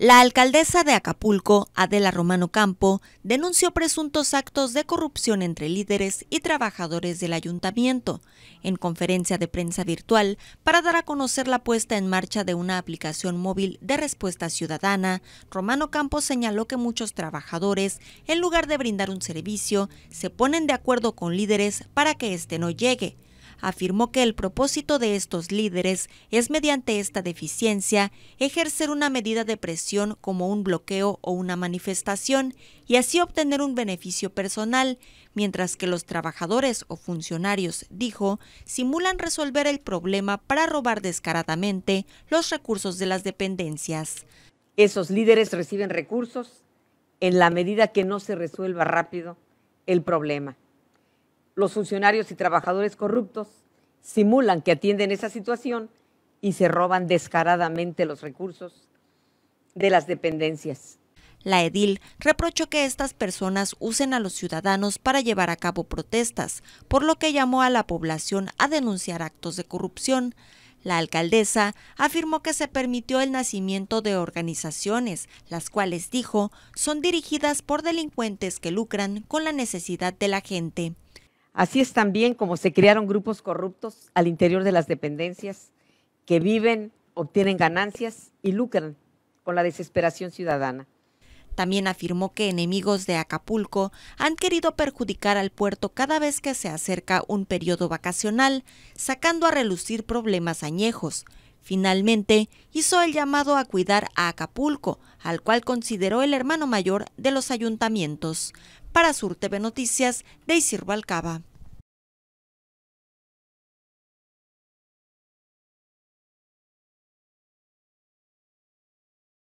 La alcaldesa de Acapulco, Adela Romano Campo, denunció presuntos actos de corrupción entre líderes y trabajadores del ayuntamiento en conferencia de prensa virtual para dar a conocer la puesta en marcha de una aplicación móvil de respuesta ciudadana. Romano Campo señaló que muchos trabajadores, en lugar de brindar un servicio, se ponen de acuerdo con líderes para que éste no llegue afirmó que el propósito de estos líderes es mediante esta deficiencia ejercer una medida de presión como un bloqueo o una manifestación y así obtener un beneficio personal, mientras que los trabajadores o funcionarios, dijo, simulan resolver el problema para robar descaradamente los recursos de las dependencias. Esos líderes reciben recursos en la medida que no se resuelva rápido el problema los funcionarios y trabajadores corruptos simulan que atienden esa situación y se roban descaradamente los recursos de las dependencias. La edil reprochó que estas personas usen a los ciudadanos para llevar a cabo protestas, por lo que llamó a la población a denunciar actos de corrupción. La alcaldesa afirmó que se permitió el nacimiento de organizaciones, las cuales dijo son dirigidas por delincuentes que lucran con la necesidad de la gente. Así es también como se crearon grupos corruptos al interior de las dependencias que viven, obtienen ganancias y lucran con la desesperación ciudadana. También afirmó que enemigos de Acapulco han querido perjudicar al puerto cada vez que se acerca un periodo vacacional, sacando a relucir problemas añejos. Finalmente, hizo el llamado a cuidar a Acapulco, al cual consideró el hermano mayor de los ayuntamientos. Para Sur TV Noticias, Daisy Rubalcaba.